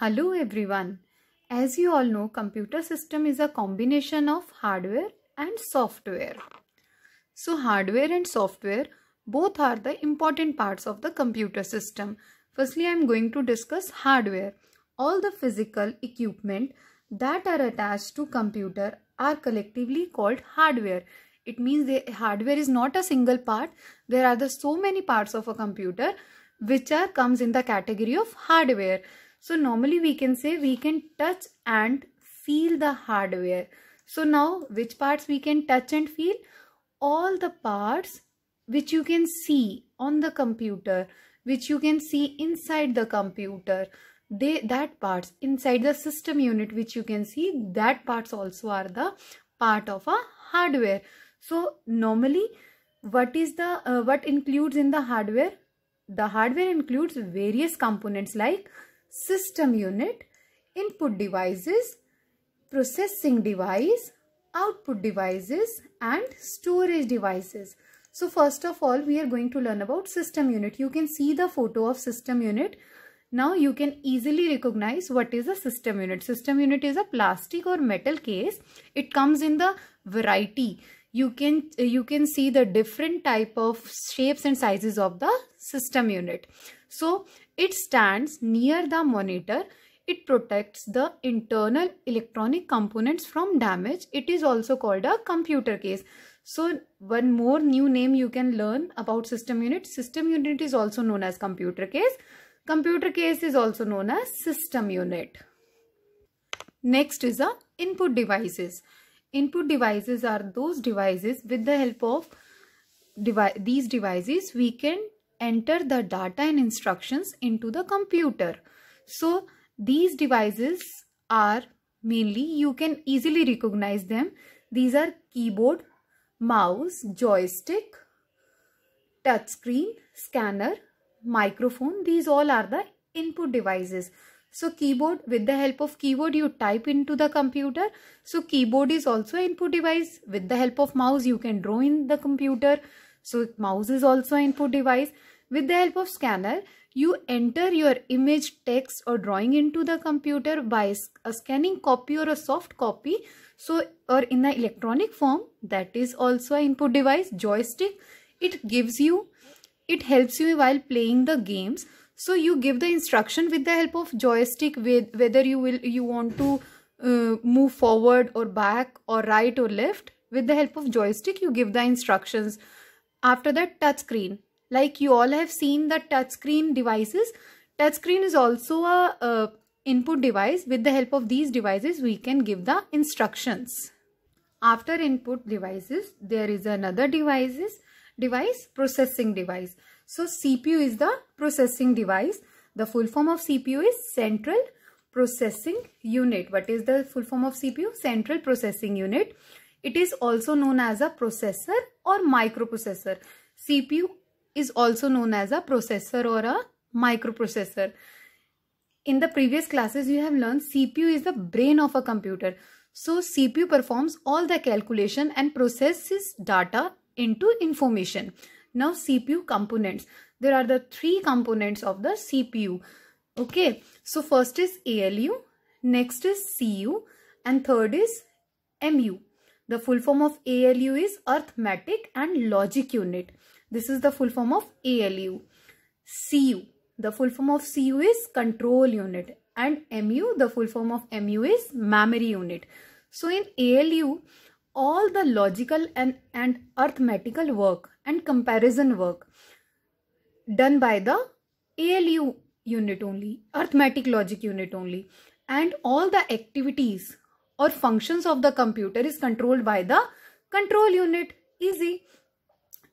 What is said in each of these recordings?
Hello everyone. As you all know, computer system is a combination of hardware and software. So hardware and software both are the important parts of the computer system. Firstly, I am going to discuss hardware. All the physical equipment that are attached to computer are collectively called hardware. It means the hardware is not a single part. There are the so many parts of a computer which are comes in the category of hardware. So normally we can say we can touch and feel the hardware. So now which parts we can touch and feel? All the parts which you can see on the computer, which you can see inside the computer. They, that parts inside the system unit which you can see that parts also are the part of a hardware. So normally what is the uh, what includes in the hardware? The hardware includes various components like system unit, input devices, processing device, output devices and storage devices. So first of all, we are going to learn about system unit. You can see the photo of system unit. Now you can easily recognize what is a system unit. System unit is a plastic or metal case. It comes in the variety. You can, you can see the different type of shapes and sizes of the system unit. So it stands near the monitor. It protects the internal electronic components from damage. It is also called a computer case. So one more new name you can learn about system unit. System unit is also known as computer case. Computer case is also known as system unit. Next is the input devices. Input devices are those devices with the help of devi these devices we can enter the data and instructions into the computer. So these devices are mainly you can easily recognize them. These are keyboard, mouse, joystick, touchscreen, scanner, microphone. These all are the input devices. So keyboard with the help of keyboard you type into the computer. So keyboard is also input device. With the help of mouse you can draw in the computer. So mouse is also input device. With the help of scanner, you enter your image, text or drawing into the computer by a scanning copy or a soft copy. So or in the electronic form that is also input device joystick. It gives you, it helps you while playing the games. So you give the instruction with the help of joystick with whether you will you want to uh, move forward or back or right or left with the help of joystick you give the instructions after that, touchscreen. Like you all have seen the touchscreen devices. Touchscreen is also a input device. With the help of these devices, we can give the instructions. After input devices, there is another devices device processing device. So CPU is the processing device. The full form of CPU is central processing unit. What is the full form of CPU? Central processing unit. It is also known as a processor or microprocessor. CPU is also known as a processor or a microprocessor. In the previous classes, you have learned CPU is the brain of a computer. So CPU performs all the calculation and processes data into information. Now CPU components. There are the three components of the CPU. Okay, so first is ALU, next is CU and third is MU. The full form of ALU is arithmetic and logic unit. This is the full form of ALU. CU. The full form of CU is control unit and MU, the full form of MU is memory unit. So in ALU, all the logical and, and arithmetical work and comparison work done by the ALU unit only, arithmetic logic unit only and all the activities or functions of the computer is controlled by the control unit. Easy.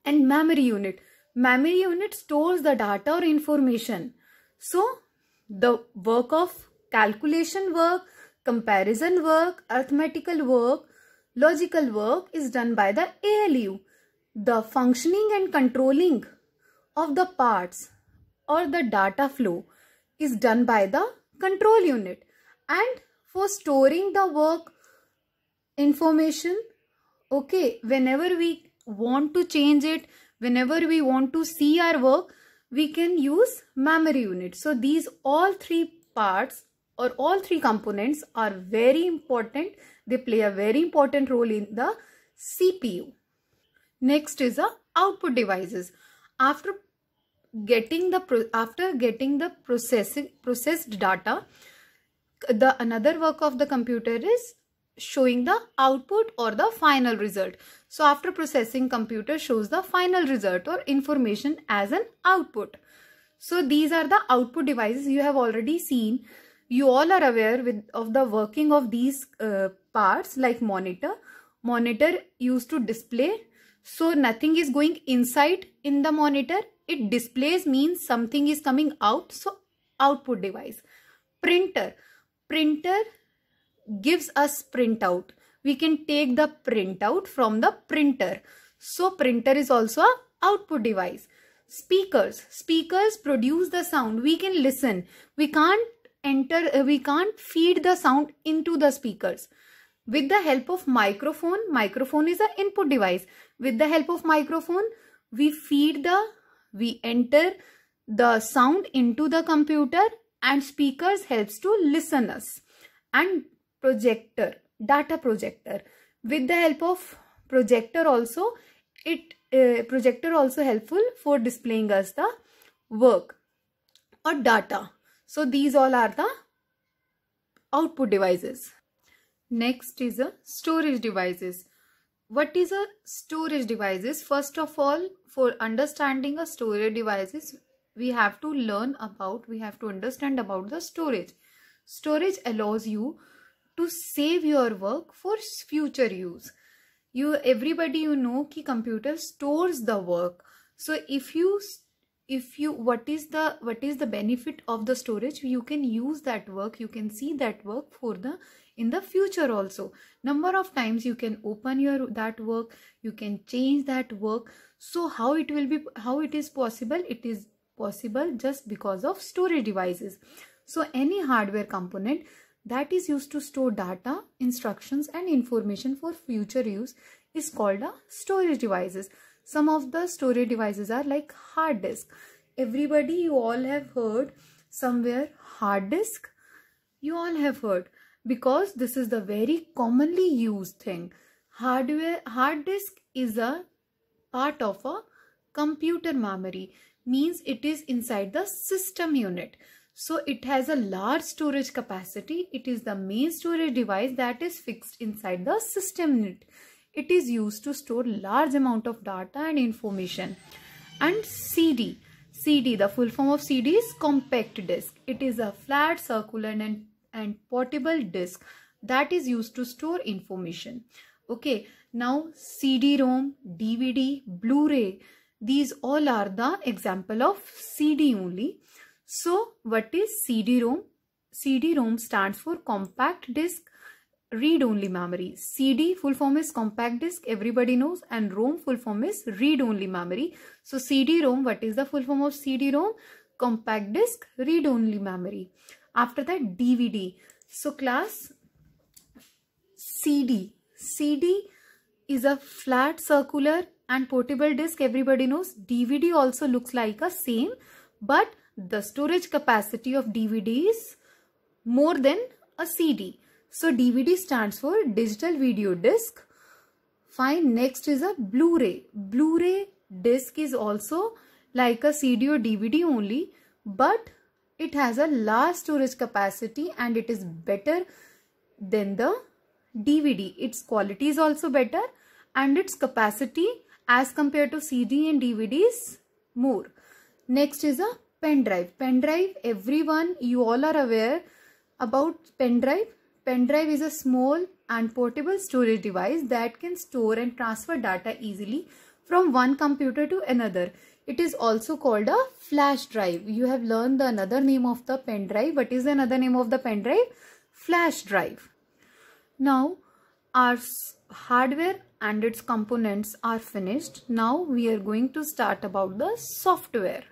And memory unit. Memory unit stores the data or information. So, the work of calculation work, comparison work, arithmetical work, logical work is done by the ALU. The functioning and controlling of the parts or the data flow is done by the control unit and for storing the work information. Okay, whenever we want to change it, whenever we want to see our work, we can use memory unit. So these all three parts or all three components are very important. They play a very important role in the CPU. Next is the output devices. After getting the after getting the processing processed data, the another work of the computer is showing the output or the final result. So after processing computer shows the final result or information as an output. So these are the output devices you have already seen. You all are aware with, of the working of these uh, parts like monitor. Monitor used to display. So nothing is going inside in the monitor. It displays means something is coming out. So output device. Printer printer gives us printout. We can take the printout from the printer. So printer is also a output device. Speakers. Speakers produce the sound. We can listen. We can't enter, uh, we can't feed the sound into the speakers. With the help of microphone, microphone is an input device. With the help of microphone, we feed the, we enter the sound into the computer and speakers helps to listeners and projector data projector with the help of projector also it uh, projector also helpful for displaying us the work or data so these all are the output devices next is a storage devices what is a storage devices first of all for understanding a storage devices we have to learn about, we have to understand about the storage. Storage allows you to save your work for future use. You everybody you know ki computer stores the work. So if you if you what is the what is the benefit of the storage you can use that work you can see that work for the in the future also number of times you can open your that work you can change that work so how it will be how it is possible it is possible just because of storage devices. So any hardware component that is used to store data, instructions and information for future use is called a storage devices. Some of the storage devices are like hard disk. Everybody you all have heard somewhere hard disk. You all have heard because this is the very commonly used thing. Hardware hard disk is a part of a computer memory means it is inside the system unit. So it has a large storage capacity. It is the main storage device that is fixed inside the system unit. It is used to store large amount of data and information. And CD. CD, the full form of CD is compact disc. It is a flat, circular and, and portable disc that is used to store information. Okay, now CD-ROM, DVD, Blu-ray these all are the example of CD only. So what is CD-ROM? CD-ROM stands for compact disc read-only memory. CD full form is compact disk, everybody knows, and ROM full form is read-only memory. So CD-ROM, what is the full form of CD-ROM? Compact disk, read-only memory. After that, DVD. So class CD. CD is a flat circular and portable disk everybody knows DVD also looks like a same but the storage capacity of DVD is more than a CD. So DVD stands for digital video disc. Fine next is a Blu-ray. Blu-ray disc is also like a CD or DVD only but it has a large storage capacity and it is better than the DVD. Its quality is also better and its capacity as compared to CD and DVDs more. Next is a pen drive. Pen drive, everyone, you all are aware about pen drive. Pen drive is a small and portable storage device that can store and transfer data easily from one computer to another. It is also called a flash drive. You have learned the another name of the pen drive. What is the another name of the pen drive? Flash drive. Now our hardware and its components are finished. Now we are going to start about the software.